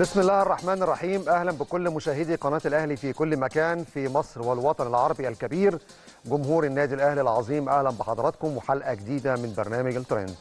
بسم الله الرحمن الرحيم اهلا بكل مشاهدي قناه الاهلي في كل مكان في مصر والوطن العربي الكبير جمهور النادي الاهلي العظيم اهلا بحضراتكم وحلقه جديده من برنامج الترند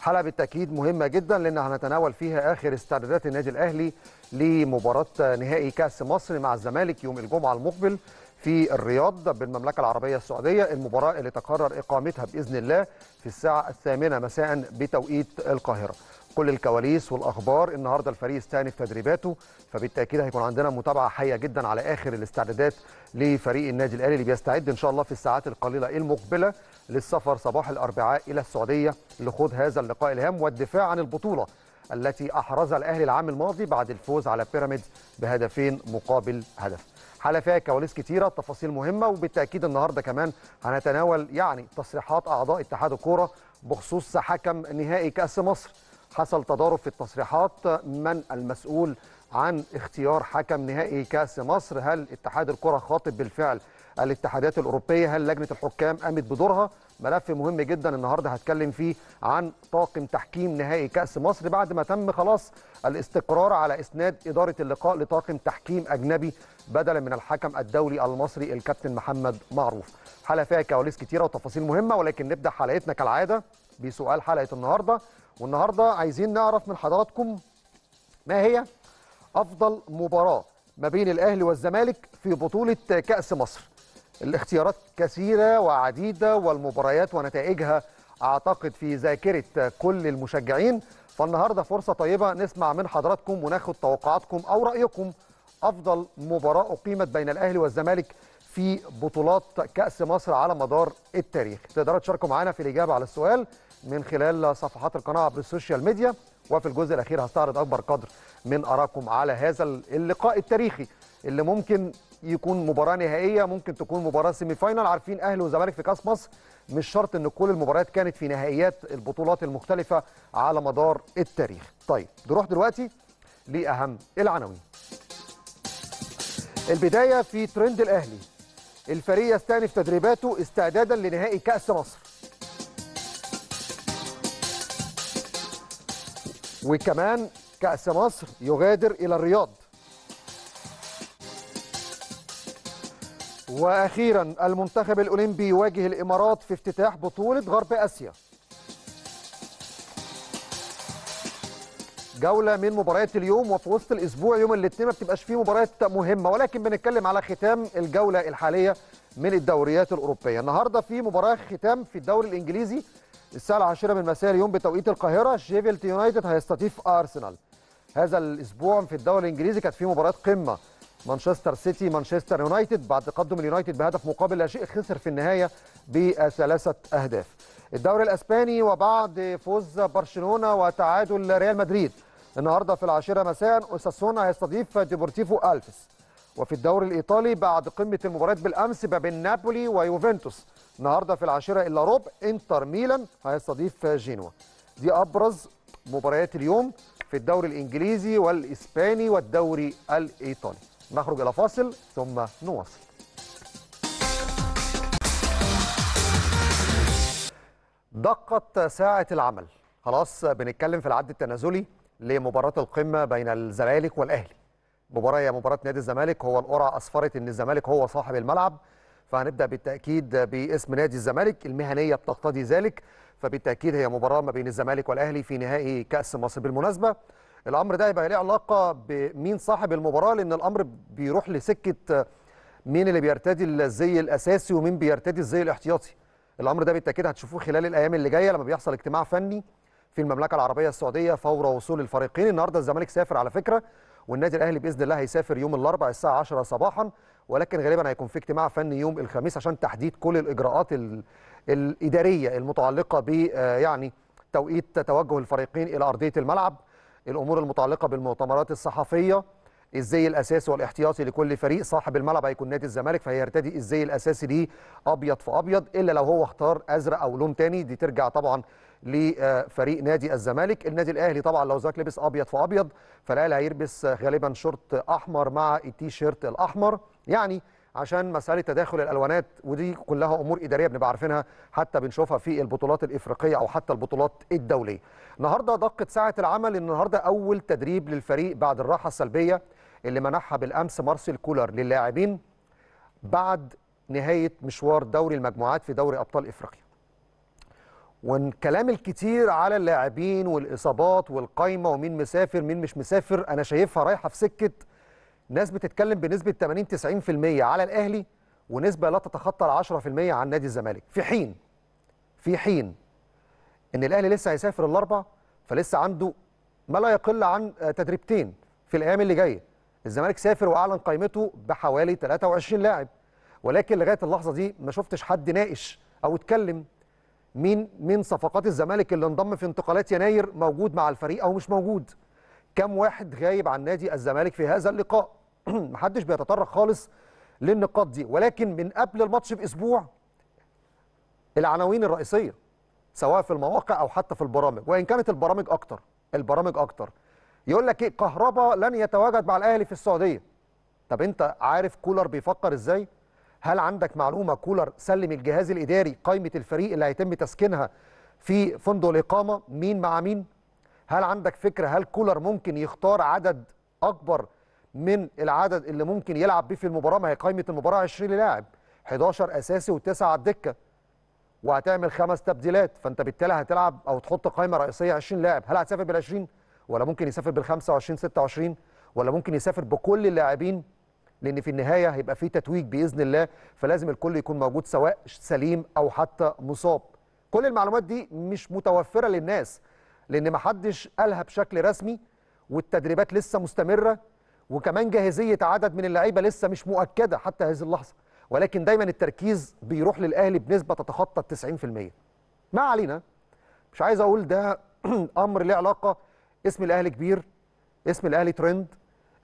حلقه بالتاكيد مهمه جدا لان هنتناول فيها اخر استعدادات النادي الاهلي لمباراه نهائي كاس مصر مع الزمالك يوم الجمعه المقبل في الرياض بالمملكه العربيه السعوديه المباراه اللي تقرر اقامتها باذن الله في الساعه الثامنه مساء بتوقيت القاهره كل الكواليس والاخبار النهارده الفريق استأنف تدريباته فبالتاكيد هيكون عندنا متابعه حيه جدا على اخر الاستعدادات لفريق النادي الاهلي اللي بيستعد ان شاء الله في الساعات القليله المقبله للسفر صباح الاربعاء الى السعوديه لخوض هذا اللقاء الهام والدفاع عن البطوله التي احرزها الاهلي العام الماضي بعد الفوز على بيراميدز بهدفين مقابل هدف. حاله فيها كواليس كتيره، تفاصيل مهمه وبالتاكيد النهارده كمان هنتناول يعني تصريحات اعضاء اتحاد الكوره بخصوص حكم نهائي كاس مصر حصل تضارب في التصريحات من المسؤول عن اختيار حكم نهائي كاس مصر هل اتحاد الكره خاطب بالفعل الاتحادات الاوروبيه هل لجنه الحكام قامت بدورها ملف مهم جدا النهارده هتكلم فيه عن طاقم تحكيم نهائي كاس مصر بعد ما تم خلاص الاستقرار على اسناد اداره اللقاء لطاقم تحكيم اجنبي بدلا من الحكم الدولي المصري الكابتن محمد معروف حلقه فيها كواليس كتيره وتفاصيل مهمه ولكن نبدا حلقتنا كالعاده بسؤال حلقه النهارده والنهارده عايزين نعرف من حضراتكم ما هي افضل مباراه ما بين الاهلي والزمالك في بطوله كاس مصر الاختيارات كثيره وعديده والمباريات ونتائجها اعتقد في ذاكره كل المشجعين فالنهارده فرصه طيبه نسمع من حضراتكم وناخد توقعاتكم او رايكم افضل مباراه اقيمت بين الاهلي والزمالك في بطولات كاس مصر على مدار التاريخ تقدروا تشاركوا معانا في الاجابه على السؤال من خلال صفحات القناه عبر السوشيال ميديا وفي الجزء الاخير هستعرض اكبر قدر من أراكم على هذا اللقاء التاريخي اللي ممكن يكون مباراه نهائيه ممكن تكون مباراه سيمي فاينال عارفين اهلي وزمالك في كاس مصر مش شرط ان كل المباريات كانت في نهائيات البطولات المختلفه على مدار التاريخ طيب نروح دلوقتي لاهم العناوين البدايه في ترند الاهلي الفريق يستأنف تدريباته استعدادا لنهائي كاس مصر وكمان كأس مصر يغادر إلى الرياض وأخيرا المنتخب الأولمبي يواجه الإمارات في افتتاح بطولة غرب آسيا جولة من مباريات اليوم وفي وسط الأسبوع يوم الاثنين ما بتبقاش فيه مباريات مهمة ولكن بنتكلم على ختام الجولة الحالية من الدوريات الأوروبية النهاردة في مباراة ختام في الدوري الإنجليزي الساعة العاشرة من مساء اليوم بتوقيت القاهرة شيفيلت يونايتد هيستضيف أرسنال هذا الأسبوع في الدوري الإنجليزي كانت فيه مباراة قمة مانشستر سيتي مانشستر يونايتد بعد تقدم اليونايتد بهدف مقابل لا شيء خسر في النهاية بثلاثة أهداف الدوري الأسباني وبعد فوز برشلونة وتعادل ريال مدريد النهارده في العاشرة مساء أوساسونا هيستضيف ديبورتيفو ألفس وفي الدوري الإيطالي بعد قمة المباريات بالأمس ما بين نابولي ويوفنتوس النهارده في العاشرة إلا ربع إنتر ميلان هيستضيف جينوا دي أبرز مباريات اليوم في الدوري الإنجليزي والإسباني والدوري الإيطالي نخرج إلى فاصل ثم نواصل دقت ساعة العمل خلاص بنتكلم في العد التنازلي لمباراة القمة بين الزمالك والأهلي مباراه هي مباراه نادي الزمالك هو القرعه اسفرت ان الزمالك هو صاحب الملعب فهنبدا بالتاكيد باسم نادي الزمالك المهنيه بتقتضي ذلك فبالتاكيد هي مباراه ما بين الزمالك والاهلي في نهائي كاس مصر بالمناسبه الامر ده هيبقى ليه علاقه بمين صاحب المباراه لان الامر بيروح لسكه مين اللي بيرتدي الزي الاساسي ومين بيرتدي الزي الاحتياطي الامر ده بالتاكيد هتشوفوه خلال الايام اللي جايه لما بيحصل اجتماع فني في المملكه العربيه السعوديه فور وصول الفريقين النهارده الزمالك سافر على فكره والنادي الاهلي باذن الله هيسافر يوم الاربعاء الساعه 10 صباحا ولكن غالبا هيكون في اجتماع فني يوم الخميس عشان تحديد كل الاجراءات الاداريه المتعلقه ب آه، يعني توقيت توجه الفريقين الى ارضيه الملعب الامور المتعلقه بالمؤتمرات الصحفيه الزي الاساسي والاحتياطي لكل فريق صاحب الملعب هيكون نادي الزمالك فهيرتدي الزي الاساسي ليه ابيض في ابيض الا لو هو اختار ازرق او لون تاني دي ترجع طبعا لفريق نادي الزمالك النادي الاهلي طبعا لو زاك لبس ابيض في ابيض فالاهلي هيلبس غالبا شورت احمر مع التيشيرت الاحمر يعني عشان مساله تداخل الالوانات ودي كلها امور اداريه بنبقى عارفينها حتى بنشوفها في البطولات الافريقيه او حتى البطولات الدوليه. النهارده دقت ساعه العمل النهارده اول تدريب للفريق بعد الراحه السلبيه اللي منحها بالامس مارسيل كولر للاعبين بعد نهايه مشوار دوري المجموعات في دوري ابطال افريقيا. والكلام الكتير على اللاعبين والاصابات والقايمه ومين مسافر مين مش مسافر انا شايفها رايحه في سكه ناس بتتكلم بنسبه 80 90% على الاهلي ونسبه لا تتخطى ال 10% عن نادي الزمالك في حين في حين ان الاهلي لسه هيسافر الاربع فلسه عنده ما لا يقل عن تدريبتين في الايام اللي جايه الزمالك سافر واعلن قائمته بحوالي 23 لاعب ولكن لغايه اللحظه دي ما شفتش حد ناقش او اتكلم مين من صفقات الزمالك اللي انضم في انتقالات يناير موجود مع الفريق او مش موجود كم واحد غايب عن نادي الزمالك في هذا اللقاء محدش بيتطرق خالص للنقاط دي ولكن من قبل الماتش باسبوع العناوين الرئيسيه سواء في المواقع او حتى في البرامج وان كانت البرامج اكتر البرامج اكتر يقول لك ايه كهربا لن يتواجد مع الاهلي في السعوديه طب انت عارف كولر بيفكر ازاي هل عندك معلومه كولر سلم الجهاز الاداري قائمه الفريق اللي هيتم تسكينها في فندق الاقامه مين مع مين هل عندك فكره هل كولر ممكن يختار عدد اكبر من العدد اللي ممكن يلعب بيه في المباراه ما هي قائمه المباراه 20 لاعب 11 اساسي وتسعة على الدكه وهتعمل خمس تبديلات فانت بالتالي هتلعب او تحط قائمه رئيسيه 20 لاعب هل هتسافر بال 20 ولا ممكن يسافر بال 25 26 ولا ممكن يسافر بكل اللاعبين لان في النهايه هيبقى في تتويج باذن الله فلازم الكل يكون موجود سواء سليم او حتى مصاب كل المعلومات دي مش متوفره للناس لان ما حدش قالها بشكل رسمي والتدريبات لسه مستمره وكمان جاهزيه عدد من اللعيبه لسه مش مؤكده حتى هذه اللحظه ولكن دايما التركيز بيروح للاهلي بنسبه تتخطى ال 90% ما علينا مش عايز اقول ده امر له علاقه اسم الاهلي كبير اسم الاهلي ترند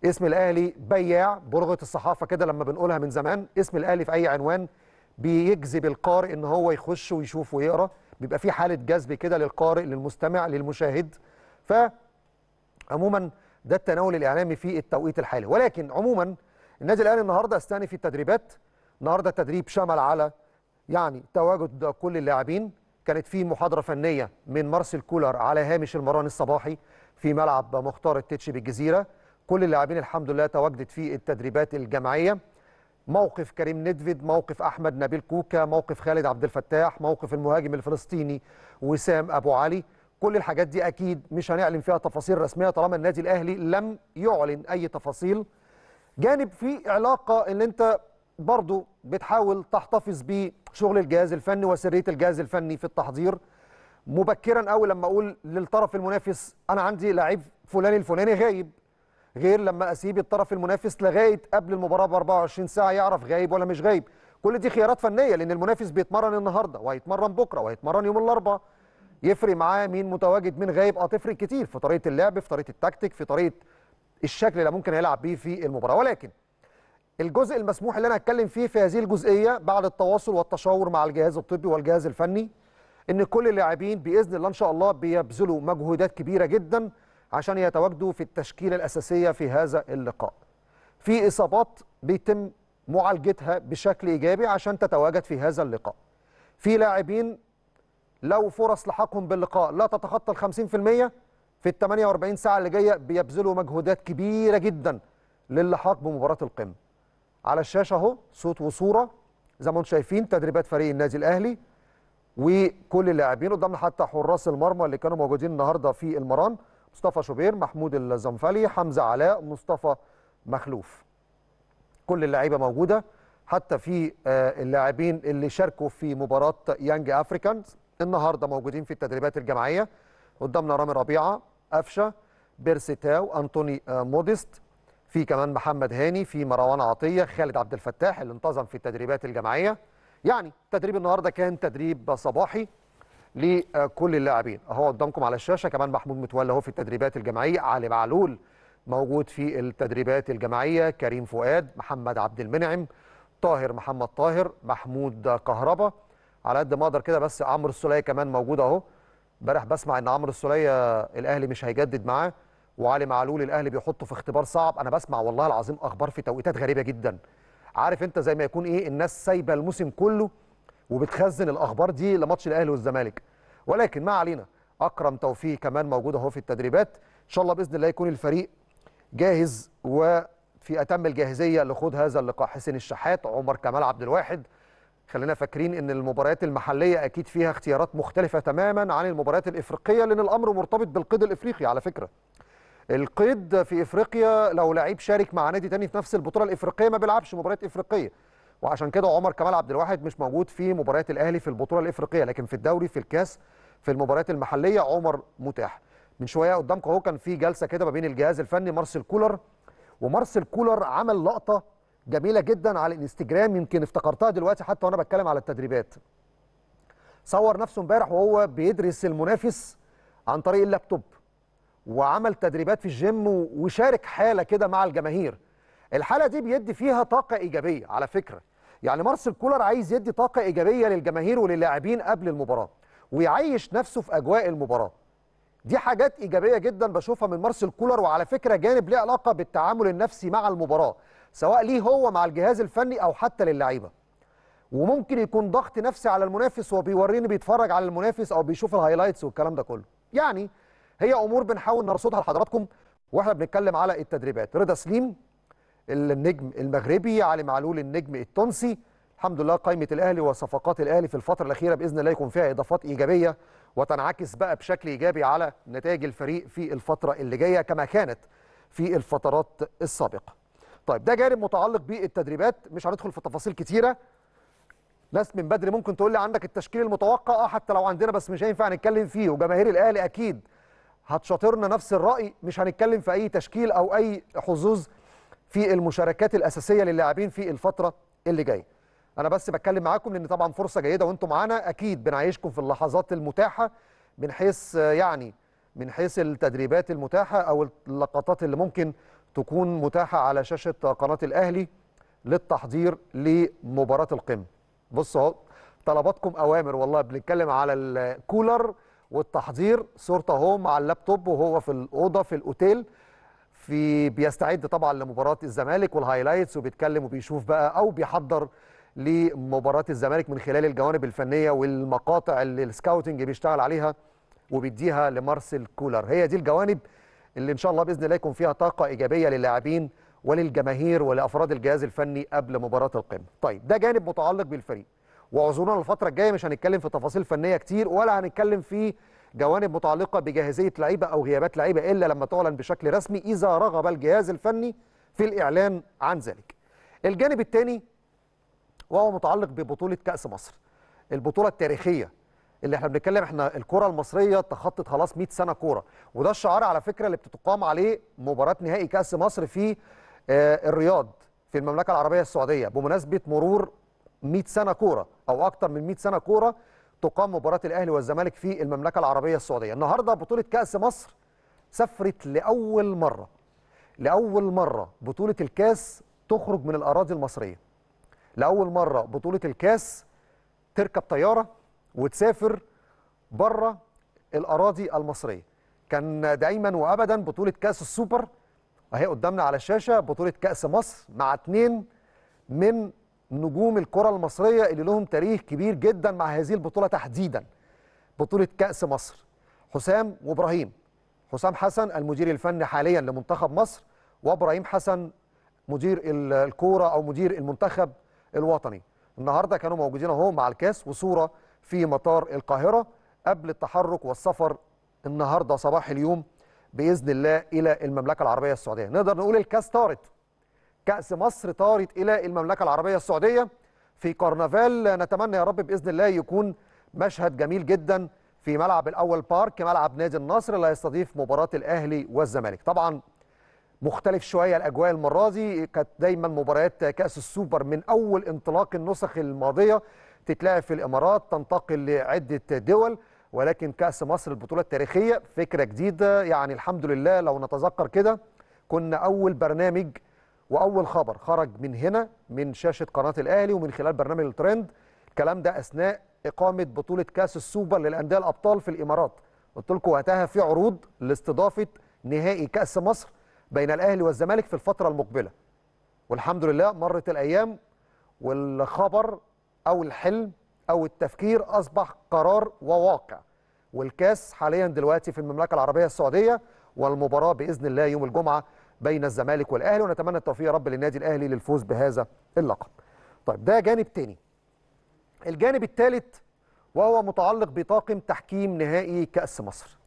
اسم الاهلي بياع برغه الصحافه كده لما بنقولها من زمان اسم الاهلي في اي عنوان بيجذب القارئ ان هو يخش ويشوف ويقرا بيبقى في حاله جذب كده للقارئ للمستمع للمشاهد ف عموما ده التناول الاعلامي في التوقيت الحالي ولكن عموما النادي الاهلي النهارده في التدريبات النهارده التدريب شمل على يعني تواجد كل اللاعبين كانت في محاضره فنيه من مارسيل كولر على هامش المران الصباحي في ملعب مختار التتش بالجزيره كل اللاعبين الحمد لله تواجدت في التدريبات الجماعيه موقف كريم ندفيد موقف احمد نبيل كوكا موقف خالد عبد الفتاح موقف المهاجم الفلسطيني وسام ابو علي كل الحاجات دي اكيد مش هنعلن فيها تفاصيل رسميه طالما النادي الاهلي لم يعلن اي تفاصيل جانب في علاقه ان انت برضو بتحاول تحتفظ بشغل الجهاز الفني وسريه الجهاز الفني في التحضير مبكرا قوي لما اقول للطرف المنافس انا عندي لعيب فلان الفلاني غايب غير لما اسيب الطرف المنافس لغايه قبل المباراه ب 24 ساعه يعرف غايب ولا مش غايب كل دي خيارات فنيه لان المنافس بيتمرن النهارده وهيتمرن بكره وهيتمرن يوم الاربعاء يفرق معاه مين متواجد مين غايب هتفرق آه، كتير في طريقه اللعب في طريقه التكتيك في طريقه الشكل اللي ممكن هيلعب بيه في المباراه ولكن الجزء المسموح اللي انا هتكلم فيه في هذه الجزئيه بعد التواصل والتشاور مع الجهاز الطبي والجهاز الفني ان كل اللاعبين باذن الله ان شاء الله بيبذلوا مجهودات كبيره جدا عشان يتواجدوا في التشكيلة الأساسية في هذا اللقاء في إصابات بيتم معالجتها بشكل إيجابي عشان تتواجد في هذا اللقاء في لاعبين لو فرص لحقهم باللقاء لا تتخطى ال 50% في ال 48 ساعة اللي جاية بيبذلوا مجهودات كبيرة جدا للحاق بمباراة القمة على الشاشة اهو صوت وصورة زي ما انتم شايفين تدريبات فريق النادي الأهلي وكل اللاعبين قدامنا حتى حراس المرمى اللي كانوا موجودين النهارده في المران مصطفى شوبير محمود الزنفلي حمزه علاء مصطفى مخلوف كل اللعيبه موجوده حتى في آه، اللاعبين اللي شاركوا في مباراه يانج افريكانز النهارده موجودين في التدريبات الجماعيه قدامنا رامي ربيعه قفشه بيرسيتاو انطوني آه، موديست في كمان محمد هاني في مروان عطيه خالد عبد الفتاح اللي انتظم في التدريبات الجماعيه يعني تدريب النهارده كان تدريب صباحي لكل اللاعبين اهو قدامكم على الشاشه كمان محمود متولى اهو في التدريبات الجماعيه علي معلول موجود في التدريبات الجماعيه كريم فؤاد محمد عبد المنعم طاهر محمد طاهر محمود كهربا على قد ما اقدر كده بس عمرو السوليه كمان موجود اهو امبارح بسمع ان عمرو السوليه الاهلي مش هيجدد معاه وعلي معلول الاهلي بيحطه في اختبار صعب انا بسمع والله العظيم اخبار في توقيتات غريبه جدا عارف انت زي ما يكون ايه الناس سايبه الموسم كله وبتخزن الاخبار دي لماتش الاهلي والزمالك ولكن ما علينا اكرم توفيق كمان موجود اهو في التدريبات ان شاء الله باذن الله يكون الفريق جاهز وفي اتم الجاهزيه لخوض هذا اللقاء حسين الشحات عمر كمال عبد الواحد خلينا فاكرين ان المباريات المحليه اكيد فيها اختيارات مختلفه تماما عن المباريات الافريقيه لان الامر مرتبط بالقيد الافريقي على فكره القيد في افريقيا لو لعيب شارك مع نادي تاني في نفس البطوله الافريقيه ما بيلعبش مباريات افريقيه وعشان كده عمر كمال عبد الواحد مش موجود في مباريات الاهلي في البطوله الافريقيه لكن في الدوري في الكاس في المباريات المحليه عمر متاح من شويه قدامكم اهو كان في جلسه كده ما بين الجهاز الفني مارسيل كولر ومارسيل كولر عمل لقطه جميله جدا على الانستجرام يمكن افتكرتها دلوقتي حتى وانا بتكلم على التدريبات صور نفسه امبارح وهو بيدرس المنافس عن طريق اللابتوب وعمل تدريبات في الجيم وشارك حاله كده مع الجماهير الحاله دي بيدي فيها طاقه ايجابيه على فكره يعني مارسيل كولر عايز يدي طاقه ايجابيه للجماهير وللاعبين قبل المباراه ويعيش نفسه في اجواء المباراه دي حاجات ايجابيه جدا بشوفها من مارسيل كولر وعلى فكره جانب ليه علاقه بالتعامل النفسي مع المباراه سواء ليه هو مع الجهاز الفني او حتى للعيبه وممكن يكون ضغط نفسي على المنافس وبيوريني بيتفرج على المنافس او بيشوف الهايلايتس والكلام ده كله يعني هي امور بنحاول نرصدها لحضراتكم واحنا بنتكلم على التدريبات رضا سليم النجم المغربي علي معلول النجم التونسي الحمد لله قائمه الاهلي وصفقات الاهلي في الفتره الاخيره باذن الله يكون فيها اضافات ايجابيه وتنعكس بقى بشكل ايجابي على نتائج الفريق في الفتره اللي جايه كما كانت في الفترات السابقه. طيب ده جانب متعلق بالتدريبات مش هندخل في تفاصيل كتيره. ناس من بدري ممكن تقول لي عندك التشكيل المتوقع اه حتى لو عندنا بس مش هينفع نتكلم فيه وجماهير الاهلي اكيد هتشاطرنا نفس الراي مش هنتكلم في اي تشكيل او اي حظوظ في المشاركات الاساسيه للاعبين في الفتره اللي جايه انا بس بتكلم معاكم لان طبعا فرصه جيده وانتم معانا اكيد بنعيشكم في اللحظات المتاحه من حيث يعني من حيث التدريبات المتاحه او اللقطات اللي ممكن تكون متاحه على شاشه قناه الاهلي للتحضير لمباراه القمه بصوا اهو طلباتكم اوامر والله بنتكلم على الكولر والتحضير صورته اهو مع اللابتوب وهو في الاوضه في الاوتيل في بيستعد طبعا لمباراه الزمالك والهايلايتس وبيتكلم وبيشوف بقى او بيحضر لمباراه الزمالك من خلال الجوانب الفنيه والمقاطع اللي السكاوتنج بيشتغل عليها وبيديها لمارسيل كولر هي دي الجوانب اللي ان شاء الله باذن الله يكون فيها طاقه ايجابيه للاعبين وللجماهير ولافراد الجهاز الفني قبل مباراه القمه طيب ده جانب متعلق بالفريق وعذرونا الفتره الجايه مش هنتكلم في تفاصيل فنيه كتير ولا هنتكلم في جوانب متعلقه بجاهزيه لعيبه او غيابات لعيبه الا لما تعلن بشكل رسمي اذا رغب الجهاز الفني في الاعلان عن ذلك. الجانب الثاني وهو متعلق ببطوله كاس مصر. البطوله التاريخيه اللي احنا بنتكلم احنا الكره المصريه تخطت خلاص 100 سنه كوره وده الشعار على فكره اللي بتتقام عليه مباراه نهائي كاس مصر في آه، الرياض في المملكه العربيه السعوديه بمناسبه مرور 100 سنه كوره او اكتر من 100 سنه كوره تقام مباراة الأهلي والزمالك في المملكة العربية السعودية النهاردة بطولة كأس مصر سافرت لأول مرة لأول مرة بطولة الكاس تخرج من الأراضي المصرية لأول مرة بطولة الكاس تركب طيارة وتسافر بره الأراضي المصرية كان دايما وأبدا بطولة كأس السوبر أهي قدامنا على الشاشة بطولة كأس مصر مع اتنين من نجوم الكرة المصرية اللي لهم تاريخ كبير جدا مع هذه البطولة تحديدا بطولة كأس مصر حسام وابراهيم حسام حسن المدير الفني حاليا لمنتخب مصر وابراهيم حسن مدير الكورة أو مدير المنتخب الوطني النهاردة كانوا موجودين اهو مع الكاس وصورة في مطار القاهرة قبل التحرك والسفر النهاردة صباح اليوم بإذن الله إلى المملكة العربية السعودية نقدر نقول الكاس طارت كأس مصر طارت إلى المملكة العربية السعودية في كرنفال نتمنى يا رب بإذن الله يكون مشهد جميل جدا في ملعب الأول بارك ملعب نادي النصر اللي هيستضيف مباراة الأهلي والزمالك طبعا مختلف شوية الأجواء المرة دي كانت دايما مباريات كأس السوبر من أول انطلاق النسخ الماضية تتلعب في الإمارات تنتقل لعدة دول ولكن كأس مصر البطولة التاريخية فكرة جديدة يعني الحمد لله لو نتذكر كده كنا أول برنامج واول خبر خرج من هنا من شاشه قناه الاهلي ومن خلال برنامج الترند الكلام ده اثناء اقامه بطوله كاس السوبر للانديه الابطال في الامارات قلت لكم وقتها في عروض لاستضافه نهائي كاس مصر بين الاهلي والزمالك في الفتره المقبله والحمد لله مرت الايام والخبر او الحلم او التفكير اصبح قرار وواقع والكاس حاليا دلوقتي في المملكه العربيه السعوديه والمباراه باذن الله يوم الجمعه بين الزمالك والاهلي ونتمنى التوفيق يا رب للنادي الاهلي للفوز بهذا اللقب. طيب ده جانب تاني. الجانب الثالث وهو متعلق بطاقم تحكيم نهائي كاس مصر.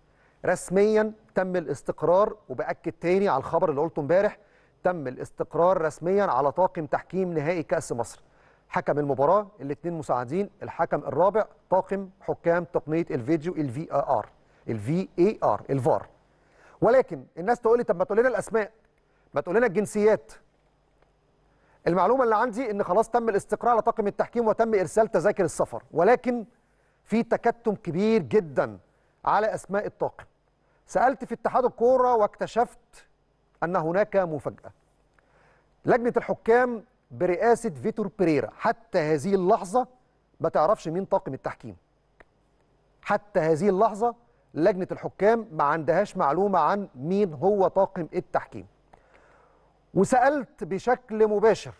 رسميا تم الاستقرار وباكد تاني على الخبر اللي قلته امبارح تم الاستقرار رسميا على طاقم تحكيم نهائي كاس مصر. حكم المباراه الاثنين مساعدين الحكم الرابع طاقم حكام تقنيه الفيديو الفي ار الفي اي ار الفار ولكن الناس تقول لي طب ما تقول لنا الاسماء ما تقول لنا الجنسيات المعلومه اللي عندي ان خلاص تم الاستقرار على طاقم التحكيم وتم ارسال تذاكر السفر ولكن في تكتم كبير جدا على اسماء الطاقم سالت في اتحاد الكوره واكتشفت ان هناك مفاجاه لجنه الحكام برئاسه فيتور بيريرا حتى هذه اللحظه ما تعرفش مين طاقم التحكيم حتى هذه اللحظه لجنه الحكام ما عندهاش معلومه عن مين هو طاقم التحكيم وسألت بشكل مباشر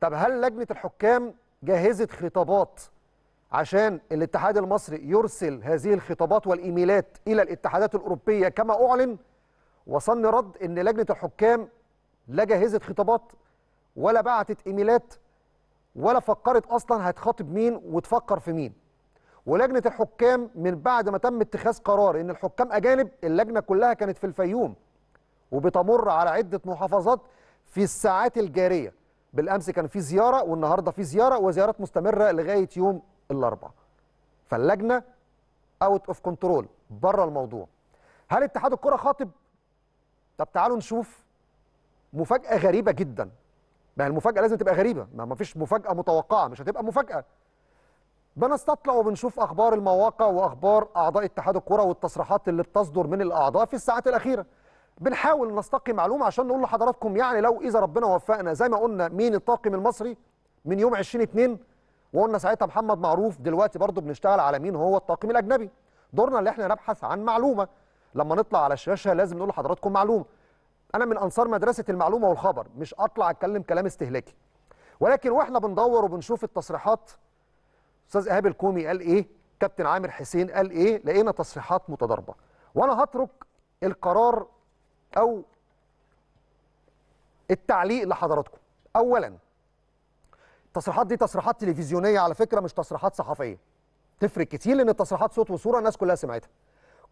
طب هل لجنة الحكام جهزت خطابات عشان الاتحاد المصري يرسل هذه الخطابات والإيميلات إلى الاتحادات الأوروبية كما أعلن وصلني رد إن لجنة الحكام لا جهزت خطابات ولا بعتت إيميلات ولا فكرت أصلا هتخاطب مين وتفكر في مين ولجنة الحكام من بعد ما تم اتخاذ قرار إن الحكام أجانب اللجنة كلها كانت في الفيوم وبتمر على عدة محافظات في الساعات الجاريه بالامس كان في زياره والنهارده في زياره وزيارات مستمره لغايه يوم الاربعاء فاللجنه اوت اوف كنترول بره الموضوع هل اتحاد الكره خاطب طب تعالوا نشوف مفاجاه غريبه جدا ما المفاجاه لازم تبقى غريبه ما فيش مفاجاه متوقعه مش هتبقى مفاجاه بنستطلع وبنشوف اخبار المواقع واخبار اعضاء اتحاد الكره والتصريحات اللي بتصدر من الاعضاء في الساعات الاخيره بنحاول نستقي معلومه عشان نقول لحضراتكم يعني لو اذا ربنا وفقنا زي ما قلنا مين الطاقم المصري من يوم 20/2 وقلنا ساعتها محمد معروف دلوقتي برضه بنشتغل على مين هو الطاقم الاجنبي دورنا اللي احنا نبحث عن معلومه لما نطلع على الشاشه لازم نقول لحضراتكم معلومه انا من انصار مدرسه المعلومه والخبر مش اطلع اتكلم كلام استهلاكي ولكن واحنا بندور وبنشوف التصريحات استاذ ايهاب الكومي قال ايه كابتن عامر حسين قال ايه لقينا تصريحات متضاربه وانا هترك القرار او التعليق لحضراتكم اولا التصريحات دي تصريحات تلفزيونيه على فكره مش تصريحات صحفيه تفرق كتير لان التصريحات صوت وصوره الناس كلها سمعتها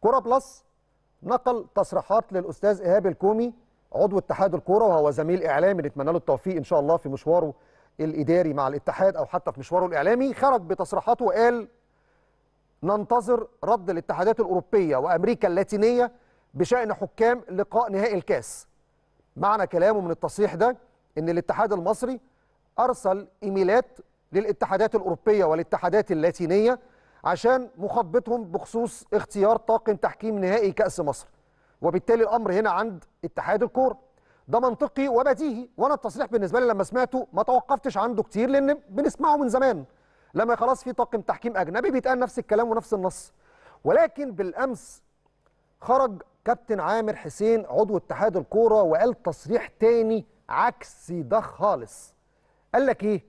كوره بلس نقل تصريحات للاستاذ ايهاب الكومي عضو اتحاد الكوره وهو زميل اعلامي نتمنى له التوفيق ان شاء الله في مشواره الاداري مع الاتحاد او حتى في مشواره الاعلامي خرج بتصريحاته وقال ننتظر رد الاتحادات الاوروبيه وامريكا اللاتينيه بشأن حكام لقاء نهائي الكاس معنى كلامه من التصريح ده ان الاتحاد المصري ارسل ايميلات للاتحادات الاوروبيه والاتحادات اللاتينيه عشان مخاطبتهم بخصوص اختيار طاقم تحكيم نهائي كاس مصر وبالتالي الامر هنا عند اتحاد الكوره ده منطقي وبديهي وانا التصريح بالنسبه لي لما سمعته ما توقفتش عنده كتير لان بنسمعه من زمان لما خلاص في طاقم تحكيم اجنبي بيتقال نفس الكلام ونفس النص ولكن بالامس خرج كابتن عامر حسين عضو اتحاد الكوره وقال تصريح تاني عكسي ده خالص قال لك ايه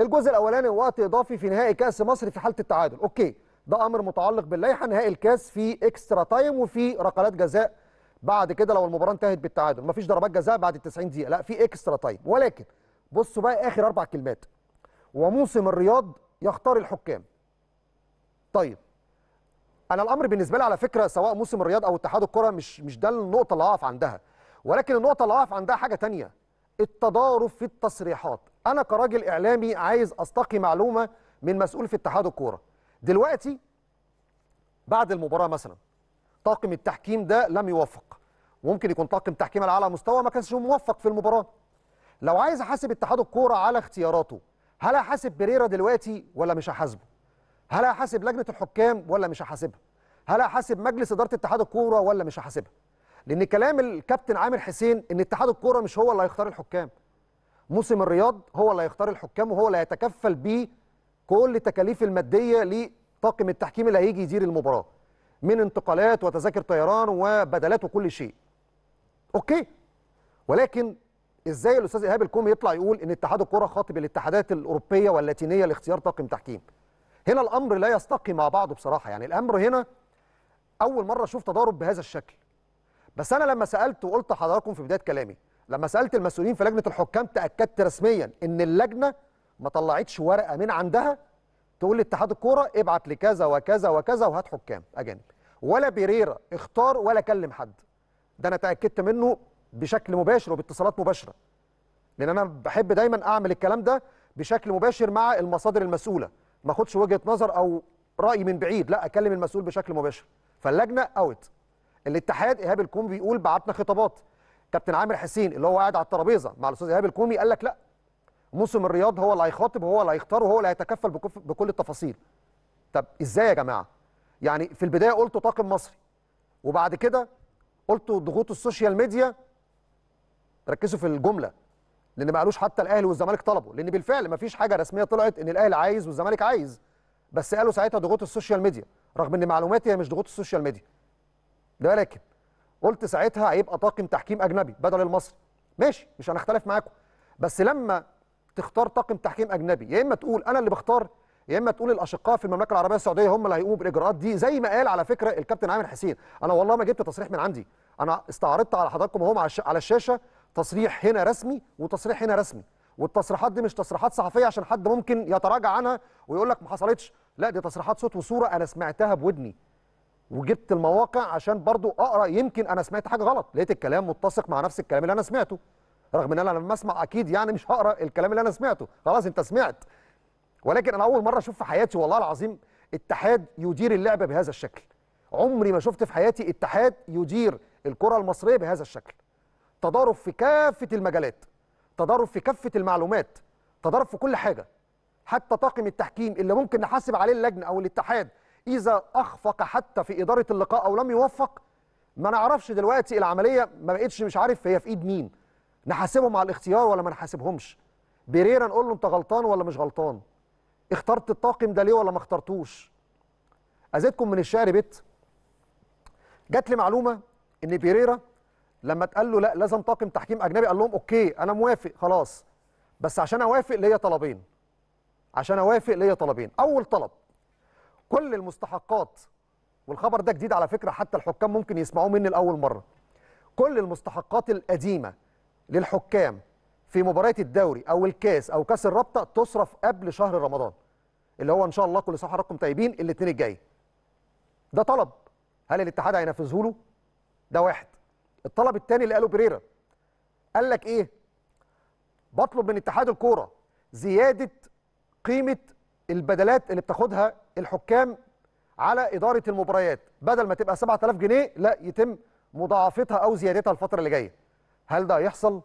الجزء الاولاني وقت اضافي في نهائي كاس مصر في حاله التعادل اوكي ده امر متعلق باللائحه نهائي الكاس في اكسترا تايم وفي ركلات جزاء بعد كده لو المباراه انتهت بالتعادل مفيش ضربات جزاء بعد ال 90 دقيقه لا في اكسترا تايم ولكن بصوا بقى اخر اربع كلمات وموسم الرياض يختار الحكام طيب انا الامر بالنسبه لي على فكره سواء موسم الرياض او اتحاد الكره مش مش ده النقطه اللي هقف عندها ولكن النقطه اللي هقف عندها حاجه ثانيه التضارب في التصريحات انا كراجل اعلامي عايز استقي معلومه من مسؤول في اتحاد الكوره دلوقتي بعد المباراه مثلا طاقم التحكيم ده لم يوفق ممكن يكون طاقم تحكيم على اعلى مستوى ما كانش موفق في المباراه لو عايز احاسب اتحاد الكوره على اختياراته هل احاسب بريرا دلوقتي ولا مش هحاسبه هل هحاسب لجنه الحكام ولا مش هحاسبها هل هحاسب مجلس اداره اتحاد الكوره ولا مش هحاسبها لان كلام الكابتن عامر حسين ان اتحاد الكوره مش هو اللي هيختار الحكام موسم الرياض هو اللي هيختار الحكام وهو اللي هيتكفل بيه كل التكاليف الماديه لطاقم التحكيم اللي هيجي يدير المباراه من انتقالات وتذاكر طيران وبدلات وكل شيء اوكي ولكن ازاي الاستاذ ايهاب الكومي يطلع يقول ان اتحاد الكوره خاطب الاتحادات الاوروبيه واللاتينيه لاختيار طاقم تحكيم هنا الامر لا يستقي مع بعضه بصراحه يعني الامر هنا اول مره اشوف تضارب بهذا الشكل بس انا لما سالت وقلت لحضراتكم في بدايه كلامي لما سالت المسؤولين في لجنه الحكام تاكدت رسميا ان اللجنه ما طلعتش ورقه من عندها تقول لاتحاد الكوره ابعت لكذا وكذا وكذا وهات حكام اجانب ولا بيريرا اختار ولا كلم حد ده انا تاكدت منه بشكل مباشر وباتصالات مباشره لان انا بحب دايما اعمل الكلام ده بشكل مباشر مع المصادر المسؤوله ما اخدش وجهه نظر او راي من بعيد لا اكلم المسؤول بشكل مباشر فاللجنه اوت الاتحاد ايهاب الكوم بيقول بعتنا خطابات كابتن عامر حسين اللي هو قاعد على الترابيزه مع الاستاذ ايهاب الكومي قال لك لا موسم الرياض هو اللي هيخاطب وهو اللي هيختار وهو اللي هيتكفل بكل التفاصيل طب ازاي يا جماعه يعني في البدايه قلتوا طاقم مصري وبعد كده قلتوا ضغوط السوشيال ميديا ركزوا في الجمله لان ما قالوش حتى الاهلي والزمالك طلبوا لان بالفعل ما فيش حاجه رسميه طلعت ان الاهلي عايز والزمالك عايز بس قالوا ساعتها ضغوط السوشيال ميديا رغم ان معلوماتي هي مش ضغوط السوشيال ميديا ده لكن قلت ساعتها هيبقى طاقم تحكيم اجنبي بدل المصري ماشي مش هنختلف معاكم بس لما تختار طاقم تحكيم اجنبي يا اما تقول انا اللي بختار يا اما تقول الاشقاء في المملكه العربيه السعوديه هم اللي هيقوموا بالاجراءات دي زي ما قال على فكره الكابتن عامر حسين انا والله ما جبت تصريح من عندي انا استعرضت على حضراتكم اهو على الشاشه تصريح هنا رسمي وتصريح هنا رسمي والتصريحات دي مش تصريحات صحفيه عشان حد ممكن يتراجع عنها ويقول لك ما حصلتش لا دي تصريحات صوت وصوره انا سمعتها بودني وجبت المواقع عشان برضو اقرا يمكن انا سمعت حاجه غلط لقيت الكلام متسق مع نفس الكلام اللي انا سمعته رغم ان انا لما اسمع اكيد يعني مش هقرا الكلام اللي انا سمعته خلاص انت سمعت ولكن انا اول مره اشوف في حياتي والله العظيم اتحاد يدير اللعبه بهذا الشكل عمري ما شفت في حياتي اتحاد يدير الكره المصريه بهذا الشكل تضارب في كافه المجالات تضارب في كافه المعلومات تضارب في كل حاجه حتى طاقم التحكيم اللي ممكن نحاسب عليه اللجنه او الاتحاد اذا اخفق حتى في اداره اللقاء او لم يوفق ما نعرفش دلوقتي العمليه ما بقتش مش عارف هي في ايد مين نحاسبهم على الاختيار ولا ما نحاسبهمش بيريرا نقول له انت غلطان ولا مش غلطان اخترت الطاقم ده ليه ولا ما اخترتوش ازيدكم من الشعر بيت جات لي معلومه ان بيريرا لما اتقال له لا لازم طاقم تحكيم اجنبي قال لهم اوكي انا موافق خلاص بس عشان اوافق ليا طلبين عشان اوافق ليا طلبين اول طلب كل المستحقات والخبر ده جديد على فكره حتى الحكام ممكن يسمعوه مني لاول مره كل المستحقات القديمه للحكام في مباريات الدوري او الكاس او كاس الرابطه تصرف قبل شهر رمضان اللي هو ان شاء الله كل صحه رقم طيبين الاثنين الجاي ده طلب هل الاتحاد هينفذه له ده واحد الطلب الثاني اللي قاله بريرا قال لك ايه بطلب من اتحاد الكوره زياده قيمه البدلات اللي بتاخدها الحكام على اداره المباريات بدل ما تبقى 7000 جنيه لا يتم مضاعفتها او زيادتها الفتره اللي جايه هل ده هيحصل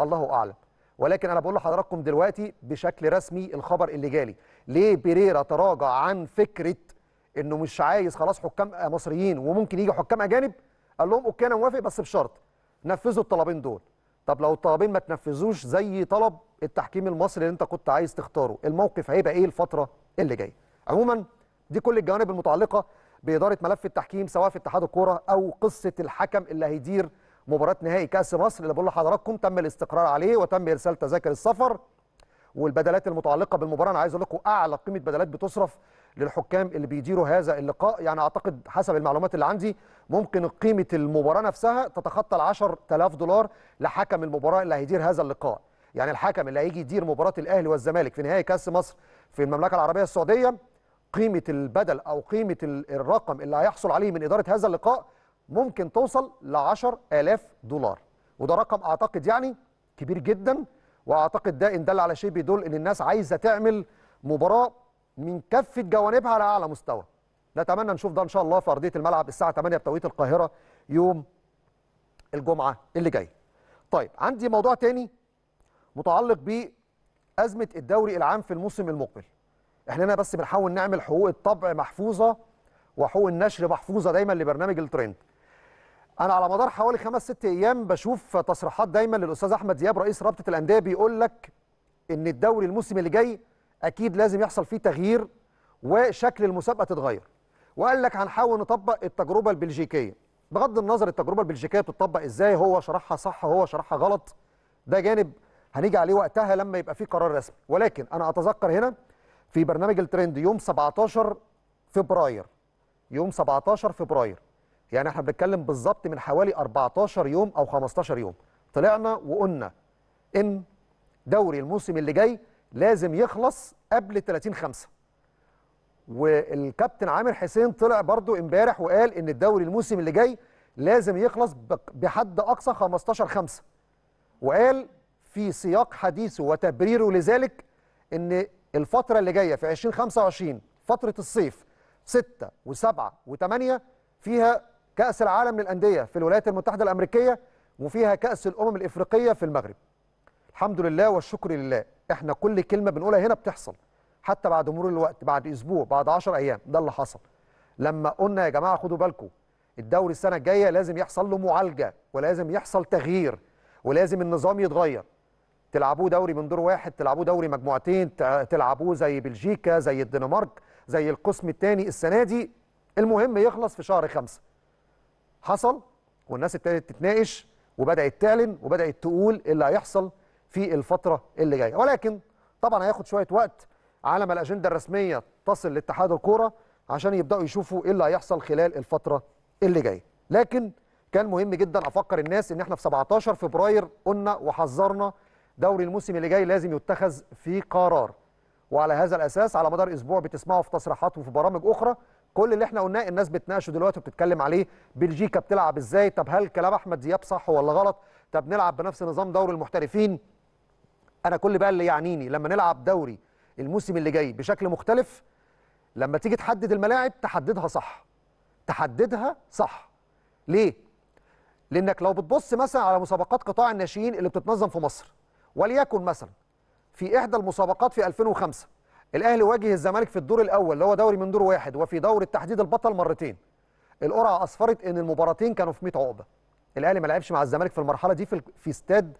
الله اعلم ولكن انا بقول لحضراتكم دلوقتي بشكل رسمي الخبر اللي جالي ليه بيريرا تراجع عن فكره انه مش عايز خلاص حكام مصريين وممكن يجي حكام اجانب قال لهم اوكي انا موافق بس بشرط نفذوا الطلبين دول طب لو الطلبين ما تنفذوش زي طلب التحكيم المصري اللي انت كنت عايز تختاره الموقف هيبقى ايه الفتره اللي جايه عموما دي كل الجوانب المتعلقه باداره ملف التحكيم سواء في اتحاد الكوره او قصه الحكم اللي هيدير مباراه نهائي كاس مصر اللي بقول لحضراتكم تم الاستقرار عليه وتم ارسال تذاكر السفر والبدلات المتعلقه بالمباراه انا عايز اقول لكم اعلى قيمه بدلات بتصرف للحكام اللي بيديروا هذا اللقاء يعني اعتقد حسب المعلومات اللي عندي ممكن قيمه المباراه نفسها تتخطى ال 10000 دولار لحكم المباراه اللي هيدير هذا اللقاء يعني الحكم اللي هيجي يدير مباراه الاهلي والزمالك في نهائي كاس مصر في المملكه العربيه السعوديه قيمه البدل او قيمه الرقم اللي هيحصل عليه من اداره هذا اللقاء ممكن توصل ل 10000 دولار وده رقم اعتقد يعني كبير جدا واعتقد ده ان دل على شيء بيدل ان الناس عايزه تعمل مباراه من كافه جوانبها على اعلى مستوى نتمنى نشوف ده ان شاء الله في ارضيه الملعب الساعه 8 بتوقيت القاهره يوم الجمعه اللي جاي طيب عندي موضوع تاني متعلق بازمه الدوري العام في الموسم المقبل احنا هنا بس بنحاول نعمل حقوق الطبع محفوظه وحقوق النشر محفوظه دايما لبرنامج الترند انا على مدار حوالي خمس ست ايام بشوف تصريحات دايما للاستاذ احمد دياب رئيس رابطه الانديه بيقول لك ان الدوري الموسم اللي جاي اكيد لازم يحصل فيه تغيير وشكل المسابقه تتغير وقال لك هنحاول نطبق التجربه البلجيكيه بغض النظر التجربه البلجيكيه بتطبق ازاي هو شرحها صح هو شرحها غلط ده جانب هنيجي عليه وقتها لما يبقى في قرار رسمي ولكن انا اتذكر هنا في برنامج الترند يوم 17 فبراير يوم 17 فبراير يعني احنا بنتكلم بالظبط من حوالي 14 يوم او 15 يوم طلعنا وقلنا ان دوري الموسم اللي جاي لازم يخلص قبل 30 5 والكابتن عامر حسين طلع برضو امبارح وقال ان الدوري الموسم اللي جاي لازم يخلص بحد اقصى 15 5 وقال في سياق حديثه وتبريره لذلك ان الفتره اللي جايه في 2025 فتره الصيف 6 و7 و8 فيها كاس العالم للانديه في الولايات المتحده الامريكيه وفيها كاس الامم الافريقيه في المغرب الحمد لله والشكر لله احنا كل كلمه بنقولها هنا بتحصل حتى بعد مرور الوقت بعد اسبوع بعد 10 ايام ده اللي حصل لما قلنا يا جماعه خدوا بالكم الدوري السنه الجايه لازم يحصل له معالجه ولازم يحصل تغيير ولازم النظام يتغير تلعبوه دوري من دور واحد تلعبوه دوري مجموعتين تلعبوه زي بلجيكا زي الدنمارك زي القسم الثاني السنه دي المهم يخلص في شهر خمسة حصل والناس ابتدت تتناقش وبدات تعلن وبدات تقول إيه اللي هيحصل في الفتره اللي جايه ولكن طبعا هياخد شويه وقت على ما الاجنده الرسميه تصل لاتحاد الكوره عشان يبداوا يشوفوا ايه اللي هيحصل خلال الفتره اللي جايه لكن كان مهم جدا افكر الناس ان احنا في 17 فبراير قلنا وحذرنا دوري الموسم اللي جاي لازم يتخذ في قرار وعلى هذا الاساس على مدار اسبوع بتسمعوا في تصريحات وفي برامج اخرى كل اللي احنا قلناه الناس بتناقشه دلوقتي وبتتكلم عليه بلجيكا بتلعب ازاي طب هل كلام احمد دياب صح ولا غلط طب نلعب بنفس نظام دوري المحترفين انا كل بقى اللي يعنيني لما نلعب دوري الموسم اللي جاي بشكل مختلف لما تيجي تحدد الملاعب تحددها صح تحددها صح ليه لانك لو بتبص مثلا على مسابقات قطاع الناشئين اللي بتتنظم في مصر وليكن مثلا في احدى المسابقات في 2005 الاهلي واجه الزمالك في الدور الاول اللي هو دوري من دور واحد وفي دور التحديد البطل مرتين القرعه اسفرت ان المباراتين كانوا في 100 عقبه الاهلي ما لعبش مع الزمالك في المرحله دي في في استاد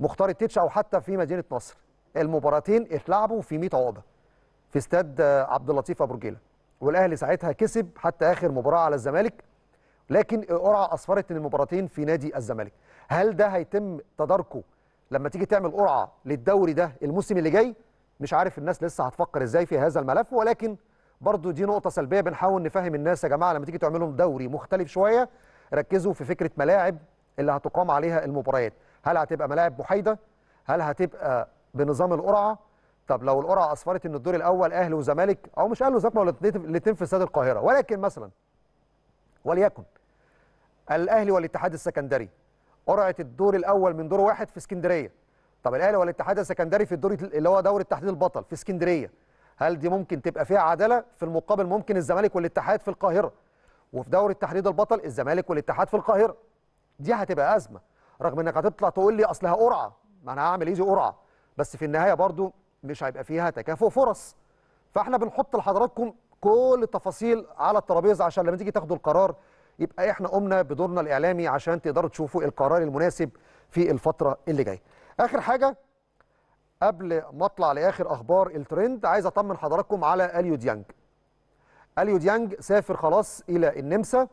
مختار التتش او حتى في مدينه نصر المباراتين اتلعبوا في 100 عقبه في استاد عبد اللطيف ابو رجيله والاهلي ساعتها كسب حتى اخر مباراه على الزمالك لكن القرعه اصفرت ان المباراتين في نادي الزمالك هل ده هيتم تداركه لما تيجي تعمل قرعه للدوري ده الموسم اللي جاي مش عارف الناس لسه هتفكر ازاي في هذا الملف ولكن برضو دي نقطه سلبيه بنحاول نفهم الناس يا جماعه لما تيجي تعملهم دوري مختلف شويه ركزوا في فكره ملاعب اللي هتقام عليها المباريات هل هتبقى ملاعب محايده هل هتبقى بنظام القرعه طب لو القرعه اسفرت ان الدور الاول اهلي وزمالك او مش اهلي وزمالك الاثنين في استاد القاهره ولكن مثلا وليكن الاهلي والاتحاد السكندري قرعه الدور الاول من دور واحد في اسكندريه طب الاهلي والاتحاد السكندري في الدور اللي هو دوري التحديد البطل في اسكندريه هل دي ممكن تبقى فيها عداله في المقابل ممكن الزمالك والاتحاد في القاهره وفي دوري التحديد البطل الزمالك والاتحاد في القاهره دي هتبقى ازمه رغم انك هتطلع تقول لي اصلها قرعه ما انا هعمل ايزي قرعه بس في النهايه برضو مش هيبقى فيها تكافؤ فرص فاحنا بنحط لحضراتكم كل التفاصيل على الترابيزه عشان لما تيجي تاخدوا القرار يبقى احنا قمنا بدورنا الاعلامي عشان تقدروا تشوفوا القرار المناسب في الفتره اللي جايه اخر حاجه قبل ما اطلع لاخر اخبار الترند عايز اطمن حضراتكم على اليو ديانج اليو ديانج سافر خلاص الى النمسا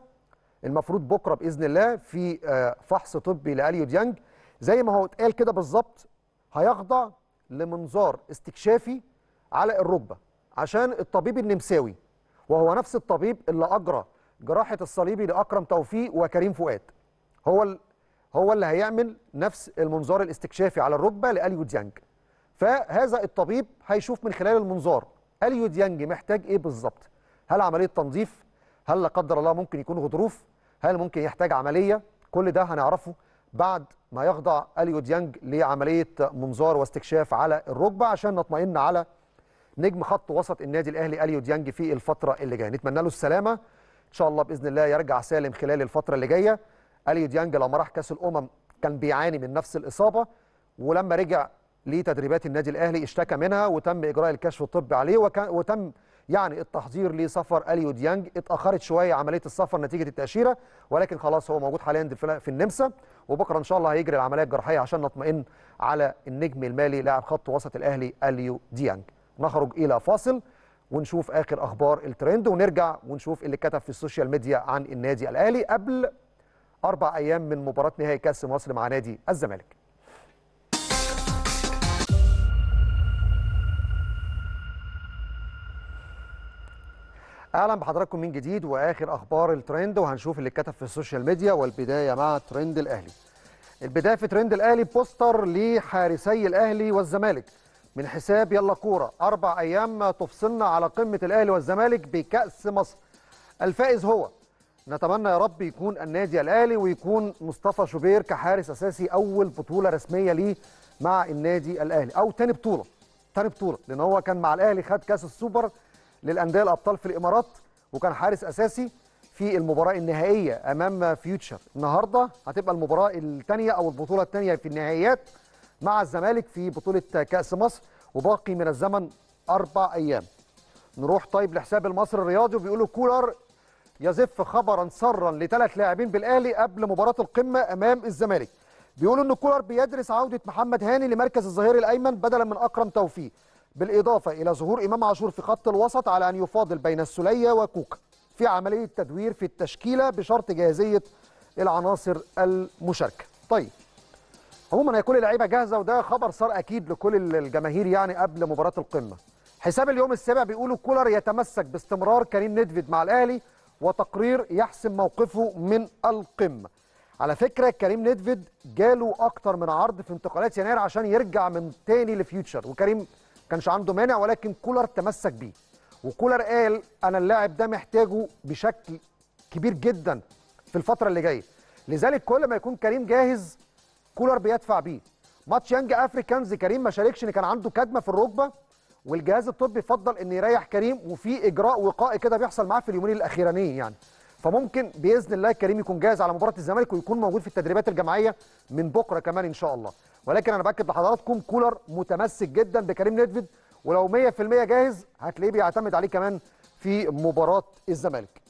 المفروض بكره باذن الله في آه، فحص طبي لاليو ديانج زي ما هو اتقال كده بالظبط هيخضع لمنظار استكشافي على الركبه عشان الطبيب النمساوي وهو نفس الطبيب اللي اجرى جراحه الصليبي لاكرم توفيق وكريم فؤاد هو هو اللي هيعمل نفس المنظار الاستكشافي على الركبه لاليو ديانج فهذا الطبيب هيشوف من خلال المنظار اليو ديانج محتاج ايه بالظبط هل عمليه تنظيف هل لا قدر الله ممكن يكون غضروف هل ممكن يحتاج عمليه كل ده هنعرفه بعد ما يخضع اليو ديانج لعمليه منظار واستكشاف على الركبه عشان نطمئن على نجم خط وسط النادي الاهلي اليو ديانج في الفتره اللي جايه نتمنى له السلامه ان شاء الله باذن الله يرجع سالم خلال الفتره اللي جايه اليو ديانج لما راح كاس الامم كان بيعاني من نفس الاصابه ولما رجع لتدريبات النادي الاهلي اشتكى منها وتم اجراء الكشف الطبي عليه وكان وتم يعني التحضير لسفر اليو ديانج اتاخرت شويه عمليه السفر نتيجه التاشيره ولكن خلاص هو موجود حاليا في النمسا وبكره ان شاء الله هيجري العمليه الجراحيه عشان نطمئن على النجم المالي لاعب خط وسط الاهلي اليو ديانج نخرج الى فاصل ونشوف اخر اخبار الترند ونرجع ونشوف اللي كتب في السوشيال ميديا عن النادي الاهلي قبل اربع ايام من مباراه نهائي كاس مصر مع نادي الزمالك اهلا بحضراتكم من جديد واخر اخبار الترند وهنشوف اللي اتكتب في السوشيال ميديا والبدايه مع ترند الاهلي البدايه في ترند الاهلي بوستر لحارسي الاهلي والزمالك من حساب يلا كوره اربع ايام تفصلنا على قمه الاهلي والزمالك بكاس مصر الفائز هو نتمنى يا رب يكون النادي الاهلي ويكون مصطفى شوبير كحارس اساسي اول بطوله رسميه ليه مع النادي الاهلي او تاني بطوله تاني بطوله لان هو كان مع الاهلي خد كاس السوبر للانديه الابطال في الامارات وكان حارس اساسي في المباراه النهائيه امام فيوتشر النهارده هتبقى المباراه الثانيه او البطوله الثانيه في النهائيات مع الزمالك في بطوله كاس مصر وباقي من الزمن اربع ايام نروح طيب لحساب المصري الرياضي وبيقولوا كولر يزف خبرا سرا لثلاث لاعبين بالاهلي قبل مباراه القمه امام الزمالك بيقولوا ان كولر بيدرس عوده محمد هاني لمركز الظهير الايمن بدلا من اكرم توفيق بالإضافة إلى ظهور إمام عاشور في خط الوسط على أن يفاضل بين السلية وكوكا في عملية تدوير في التشكيلة بشرط جاهزية العناصر المشاركة طيب عموما هي كل اللعيبه جاهزه وده خبر صار اكيد لكل الجماهير يعني قبل مباراه القمه حساب اليوم السابع بيقولوا كولر يتمسك باستمرار كريم نيدفيد مع الاهلي وتقرير يحسم موقفه من القمه على فكره كريم نيدفيد جاله اكتر من عرض في انتقالات يناير عشان يرجع من تاني لفيوتشر وكريم كانش عنده مانع ولكن كولر تمسك بيه وكولر قال انا اللاعب ده محتاجه بشكل كبير جدا في الفتره اللي جايه لذلك كل ما يكون كريم جاهز كولر بيدفع بيه ماتش يانج افريكانز كريم ما شاركش ان كان عنده كدمه في الركبه والجهاز الطبي فضل ان يريح كريم وفي اجراء وقائي كده بيحصل معاه في اليومين الاخيرانيين يعني فممكن باذن الله كريم يكون جاهز على مباراه الزمالك ويكون موجود في التدريبات الجماعيه من بكره كمان ان شاء الله ولكن انا باكد لحضراتكم كولر متمسك جدا بكريم نيدفيد ولو 100% جاهز هتلاقيه بيعتمد عليه كمان في مباراه الزمالك.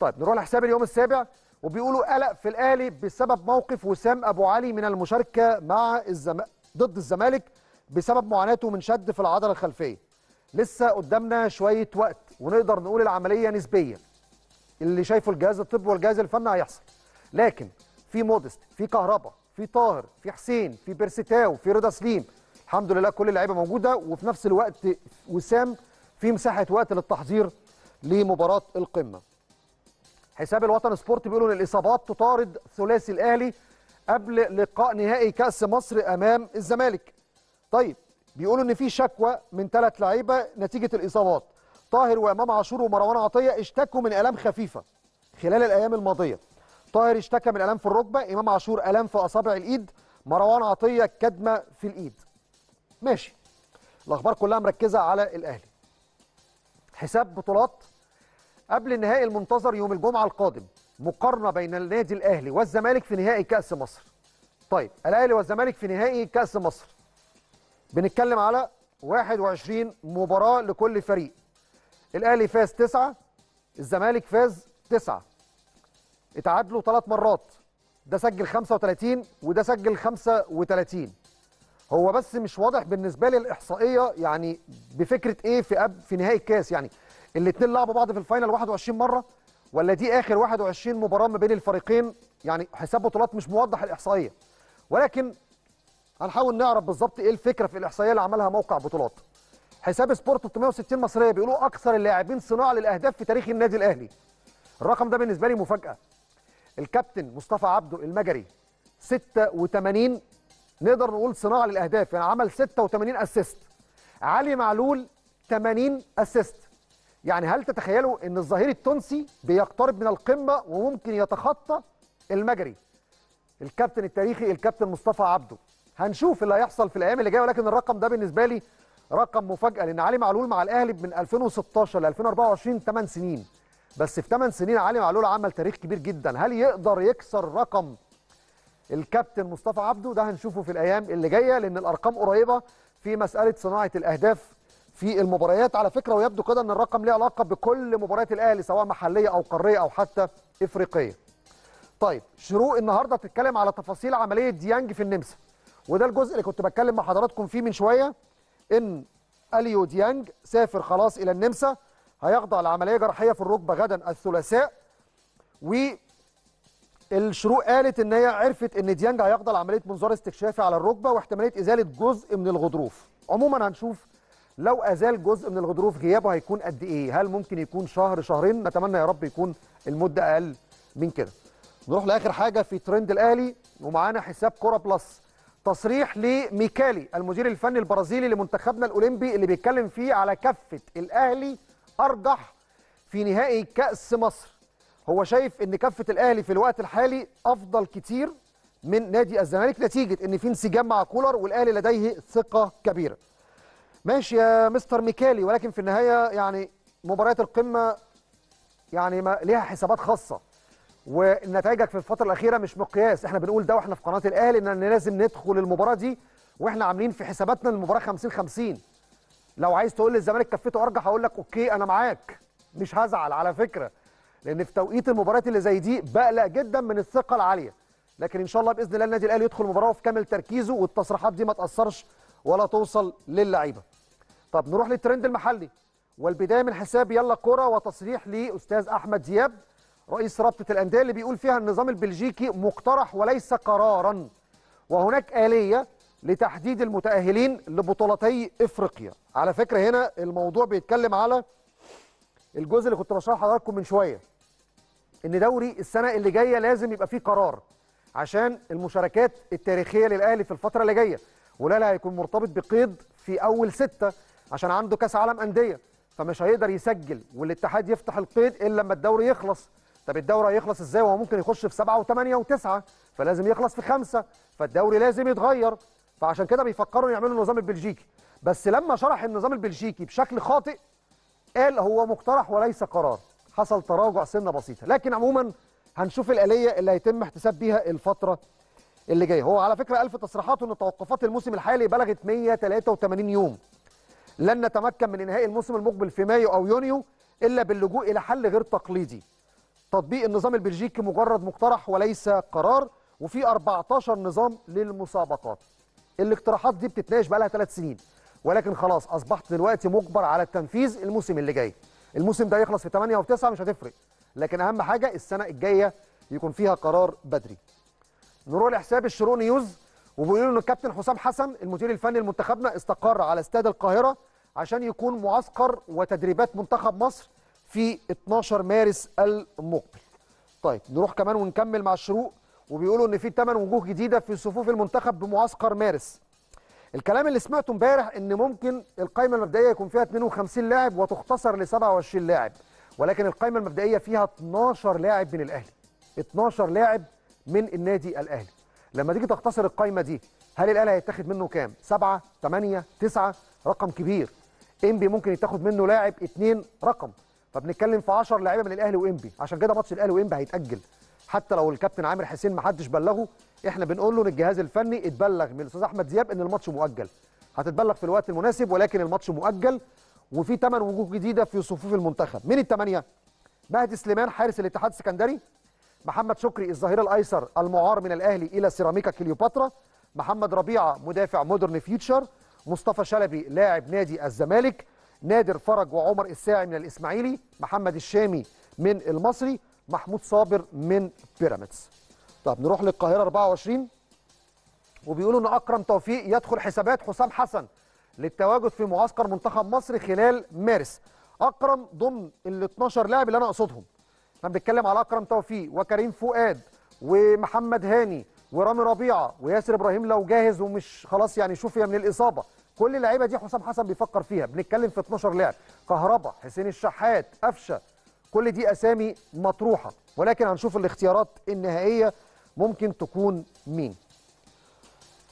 طيب نروح لحساب اليوم السابع وبيقولوا قلق في الاهلي بسبب موقف وسام ابو علي من المشاركه مع الزم... ضد الزمالك بسبب معاناته من شد في العضله الخلفيه. لسه قدامنا شويه وقت ونقدر نقول العمليه نسبيه. اللي شايفه الجهاز الطبي والجهاز الفني هيحصل. لكن في مودست، في كهرباء، في طاهر في حسين في بيرسيتاو في رضا سليم الحمد لله كل اللعيبه موجوده وفي نفس الوقت وسام في مساحه وقت للتحضير لمباراه القمه حساب الوطن سبورت بيقول ان الاصابات تطارد ثلاثي الاهلي قبل لقاء نهائي كاس مصر امام الزمالك طيب بيقولوا ان في شكوى من ثلاث لعيبه نتيجه الاصابات طاهر وامام عاشور ومروان عطيه اشتكوا من الام خفيفه خلال الايام الماضيه طاهر اشتكى من الام في الركبه امام عاشور الام في اصابع الايد مروان عطيه كدمه في الايد ماشي الاخبار كلها مركزه على الاهلي حساب بطولات قبل النهائي المنتظر يوم الجمعه القادم مقارنه بين النادي الاهلي والزمالك في نهائي كاس مصر طيب الاهلي والزمالك في نهائي كاس مصر بنتكلم على 21 مباراه لكل فريق الاهلي فاز 9 الزمالك فاز 9 اتعادلوا ثلاث مرات ده سجل 35 وده سجل 35 هو بس مش واضح بالنسبه لي الاحصائيه يعني بفكره ايه في أب في نهائي الكاس يعني الاثنين لعبوا بعض في الفاينل 21 مره ولا دي اخر 21 مباراه ما بين الفريقين يعني حساب بطولات مش موضح الاحصائيه ولكن هنحاول نعرف بالظبط ايه الفكره في الاحصائيه اللي عملها موقع بطولات حساب سبورت 360 مصريه بيقولوا اكثر اللاعبين صناعه للاهداف في تاريخ النادي الاهلي الرقم ده بالنسبه لي مفاجاه الكابتن مصطفى عبده المجري 86 نقدر نقول صناعه للاهداف يعني عمل 86 اسيست علي معلول 80 اسيست يعني هل تتخيلوا ان الظهير التونسي بيقترب من القمه وممكن يتخطى المجري الكابتن التاريخي الكابتن مصطفى عبده هنشوف اللي هيحصل في الايام اللي جايه ولكن الرقم ده بالنسبه لي رقم مفاجاه لان علي معلول مع الاهلي من 2016 ل 2024 8 سنين بس في 8 سنين علي معلول عمل تاريخ كبير جدا هل يقدر يكسر رقم الكابتن مصطفى عبده ده هنشوفه في الايام اللي جايه لان الارقام قريبه في مساله صناعه الاهداف في المباريات على فكره ويبدو كده ان الرقم ليه علاقه بكل مباريات الاهلي سواء محليه او قاريه او حتى افريقيه. طيب شروق النهارده بتتكلم على تفاصيل عمليه ديانج في النمسا وده الجزء اللي كنت بتكلم مع حضراتكم فيه من شويه ان اليو ديانج سافر خلاص الى النمسا هيخضع لعمليه جراحيه في الركبه غدا الثلاثاء والشروق قالت ان هي عرفت ان ديانج هيخضع لعمليه منظار استكشافي على الركبه واحتماليه ازاله جزء من الغضروف عموما هنشوف لو ازال جزء من الغضروف غيابه هيكون قد ايه هل ممكن يكون شهر شهرين نتمنى يا رب يكون المده اقل من كده نروح لاخر حاجه في ترند الاهلي ومعانا حساب كوره بلس تصريح لميكالي المدير الفني البرازيلي لمنتخبنا الاولمبي اللي بيتكلم فيه على كفه الاهلي ارجح في نهائي كاس مصر هو شايف ان كفه الاهلي في الوقت الحالي افضل كتير من نادي الزمالك نتيجه ان في انسجام مع كولر والاهلي لديه ثقه كبيره ماشي يا مستر ميكالي ولكن في النهايه يعني مباريات القمه يعني ما ليها حسابات خاصه ونتائجك في الفتره الاخيره مش مقياس احنا بنقول ده واحنا في قناه الاهلي ان لازم ندخل المباراه دي واحنا عاملين في حساباتنا المباراه 50 50 لو عايز تقول لي الزمالك كفته ارجح هقول لك اوكي انا معاك مش هزعل على فكره لان في توقيت المباريات اللي زي دي بقلق جدا من الثقه العاليه لكن ان شاء الله باذن الله النادي الاهلي يدخل المباراه في كامل تركيزه والتصريحات دي ما تاثرش ولا توصل للعيبه طب نروح للترند المحلي والبدايه من حساب يلا كوره وتصريح لاستاذ احمد دياب رئيس رابطه الانديه اللي بيقول فيها النظام البلجيكي مقترح وليس قرارا وهناك اليه لتحديد المتأهلين لبطولتي إفريقيا على فكرة هنا الموضوع بيتكلم على الجزء اللي كنت بشرحه لحضراتكم من شوية إن دوري السنة اللي جاية لازم يبقى فيه قرار عشان المشاركات التاريخية للأهلي في الفترة اللي جاية ولالا هيكون مرتبط بقيد في أول ستة عشان عنده كأس عالم أندية فمش هيقدر يسجل والاتحاد يفتح القيد إلا لما الدوري يخلص طب الدوري هيخلص ازاي وهو ممكن يخش في سبعة وثمانية وتسعة فلازم يخلص في خمسة فالدوري لازم يتغير فعشان كده بيفكروا يعملوا النظام البلجيكي بس لما شرح النظام البلجيكي بشكل خاطئ قال هو مقترح وليس قرار حصل تراجع سنه بسيطه لكن عموما هنشوف الاليه اللي هيتم احتساب بيها الفتره اللي جايه هو على فكره الف تصريحاته ان توقفات الموسم الحالي بلغت 183 يوم لن نتمكن من انهاء الموسم المقبل في مايو او يونيو الا باللجوء الى حل غير تقليدي تطبيق النظام البلجيكي مجرد مقترح وليس قرار وفي 14 نظام للمسابقات الاقتراحات دي بتتناقش بقى لها ثلاث سنين ولكن خلاص اصبحت دلوقتي مجبر على التنفيذ الموسم اللي جاي الموسم ده يخلص في 8 و9 مش هتفرق لكن اهم حاجه السنه الجايه يكون فيها قرار بدري نروح لحساب الشرو نيوز وبيقولوا ان الكابتن حسام حسن المدير الفني لمنتخبنا استقر على استاد القاهره عشان يكون معسكر وتدريبات منتخب مصر في 12 مارس المقبل طيب نروح كمان ونكمل مع الشروق وبيقولوا ان في 8 وجوه جديده في صفوف المنتخب بمعسكر مارس الكلام اللي سمعته امبارح ان ممكن القائمه المبدئيه يكون فيها 52 لاعب وتختصر ل 27 لاعب ولكن القائمه المبدئيه فيها 12 لاعب من الاهلي 12 لاعب من النادي الاهلي لما تيجي تختصر القائمه دي هل الاهلي هيتاخد منه كام 7 8 9 رقم كبير انبي ممكن يتاخد منه لاعب 2 رقم فبنتكلم في 10 لاعيبه من الاهلي وانبي عشان كده ماتش الاهلي وانبي هيتاجل حتى لو الكابتن عامر حسين ما حدش بلغه احنا بنقول له للجهاز الفني اتبلغ من الاستاذ احمد زياب ان الماتش مؤجل هتتبلغ في الوقت المناسب ولكن الماتش مؤجل وفي ثمان وجوه جديده في صفوف المنتخب من الثمانيه مهدي سليمان حارس الاتحاد السكندري محمد شكري الظهير الايسر المعار من الاهلي الى سيراميكا كليوباترا محمد ربيعه مدافع مودرن فيوتشر مصطفى شلبي لاعب نادي الزمالك نادر فرج وعمر الساعي من الاسماعيلي محمد الشامي من المصري محمود صابر من بيراميدز طب نروح للقاهره 24 وبيقولوا ان اكرم توفيق يدخل حسابات حسام حسن للتواجد في معسكر منتخب مصر خلال مارس اكرم ضمن ال 12 لاعب اللي انا اقصدهم احنا بنتكلم على اكرم توفيق وكريم فؤاد ومحمد هاني ورامي ربيعه وياسر ابراهيم لو جاهز ومش خلاص يعني شوفي من الاصابه كل اللعيبه دي حسام حسن بيفكر فيها بنتكلم في 12 لاعب كهربا حسين الشحات قفشه كل دي أسامي مطروحة ولكن هنشوف الاختيارات النهائية ممكن تكون مين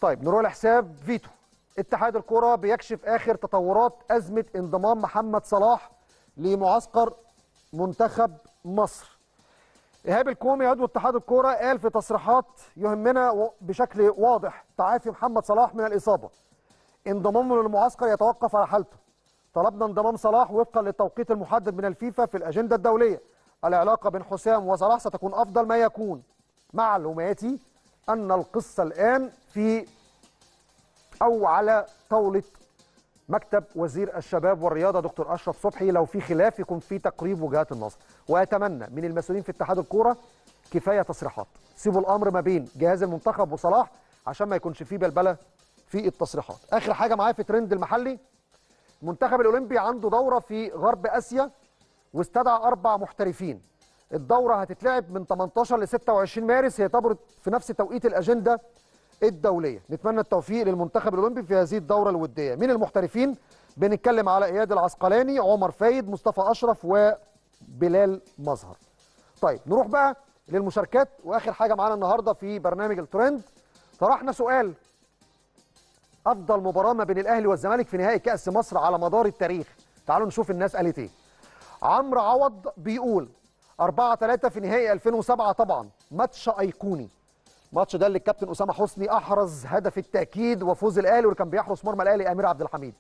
طيب نروح لحساب فيتو اتحاد الكرة بيكشف آخر تطورات أزمة انضمام محمد صلاح لمعسكر منتخب مصر إيهاب الكومي عضو اتحاد الكرة قال في تصريحات يهمنا بشكل واضح تعافي محمد صلاح من الإصابة انضمامه للمعسكر يتوقف على حالته طلبنا انضمام صلاح وفقا للتوقيت المحدد من الفيفا في الأجندة الدولية العلاقة بين حسام وصلاح ستكون أفضل ما يكون معلوماتي أن القصة الآن في أو على طاولة مكتب وزير الشباب والرياضة دكتور أشرف صبحي لو في خلاف يكون في تقريب وجهات النظر وأتمنى من المسؤولين في اتحاد الكورة كفاية تصريحات سيبوا الأمر ما بين جهاز المنتخب وصلاح عشان ما يكونش في بلبلة في التصريحات آخر حاجة معايا في ترند المحلي المنتخب الاولمبي عنده دوره في غرب اسيا واستدعى اربع محترفين الدوره هتتلعب من 18 ل 26 مارس هي تبرد في نفس توقيت الاجنده الدوليه نتمنى التوفيق للمنتخب الاولمبي في هذه الدوره الوديه من المحترفين بنتكلم على اياد العسقلاني عمر فايد مصطفى اشرف وبلال مظهر طيب نروح بقى للمشاركات واخر حاجه معانا النهارده في برنامج الترند طرحنا سؤال افضل مباراه ما بين الاهلي والزمالك في نهائي كاس مصر على مدار التاريخ تعالوا نشوف الناس قالت ايه عمرو عوض بيقول 4 3 في نهائي 2007 طبعا ماتش ايقوني الماتش ده اللي الكابتن اسامه حسني احرز هدف التاكيد وفوز الاهلي واللي كان بيحرس مرمى الاهلي امير عبد الحميد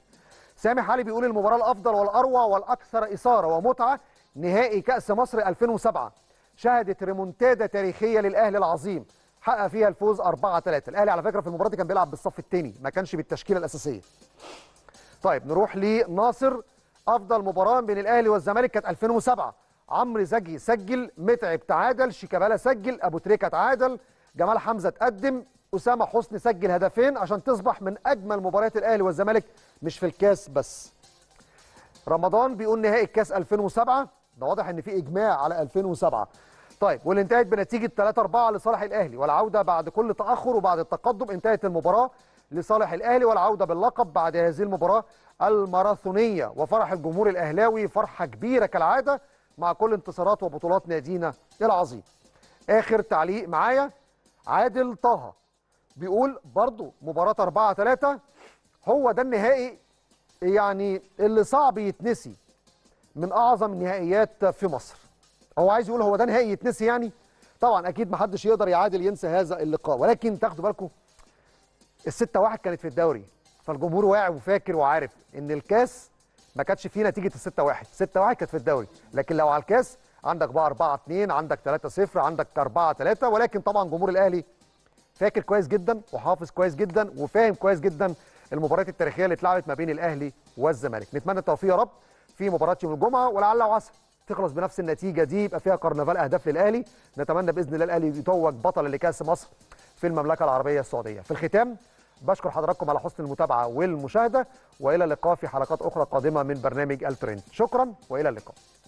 سامح علي بيقول المباراه الافضل والاروع والاكثر اثاره ومتعه نهائي كاس مصر 2007 شهدت ريمونتادا تاريخيه للاهلي العظيم حقق فيها الفوز 4 3 الاهلي على فكره في المباراه دي كان بيلعب بالصف الثاني ما كانش بالتشكيله الاساسيه طيب نروح لناصر افضل مباراه بين الاهلي والزمالك كانت 2007 عمرو زكي سجل متعب تعادل شيكابالا سجل ابو تريكه تعادل جمال حمزه تقدم اسامه حسني سجل هدفين عشان تصبح من اجمل مباريات الاهلي والزمالك مش في الكاس بس رمضان بيقول نهائي الكاس 2007 ده واضح ان في اجماع على 2007 طيب واللي انتهت بنتيجه 3 4 لصالح الاهلي والعوده بعد كل تاخر وبعد التقدم انتهت المباراه لصالح الاهلي والعوده باللقب بعد هذه المباراه الماراثونيه وفرح الجمهور الاهلاوي فرحه كبيره كالعاده مع كل انتصارات وبطولات نادينا العظيم. اخر تعليق معايا عادل طه بيقول برضه مباراه 4 3 هو ده النهائي يعني اللي صعب يتنسي من اعظم النهائيات في مصر. هو عايز يقول هو ده نهائي يتنسي يعني طبعا اكيد ما حدش يقدر يعادل ينسى هذا اللقاء ولكن تاخدوا بالكم الستة واحد كانت في الدوري فالجمهور واعي وفاكر وعارف ان الكاس ما كانتش فيه نتيجه الستة واحد ستة واحد كانت في الدوري لكن لو على الكاس عندك بقى 4 2 عندك 3 0 عندك 4 3 ولكن طبعا جمهور الاهلي فاكر كويس جدا وحافظ كويس جدا وفاهم كويس جدا المباريات التاريخيه اللي اتلعبت ما بين الاهلي والزمالك نتمنى التوفيق يا رب في مباراه يوم الجمعه ولعل وعسى تخلص بنفس النتيجه دي يبقى فيها كرنفال اهداف للاهلي نتمنى باذن الله الاهلي يتوج بطل لكاس مصر في المملكه العربيه السعوديه في الختام بشكر حضراتكم على حسن المتابعه والمشاهده والى اللقاء في حلقات اخرى قادمه من برنامج الترند شكرا والى اللقاء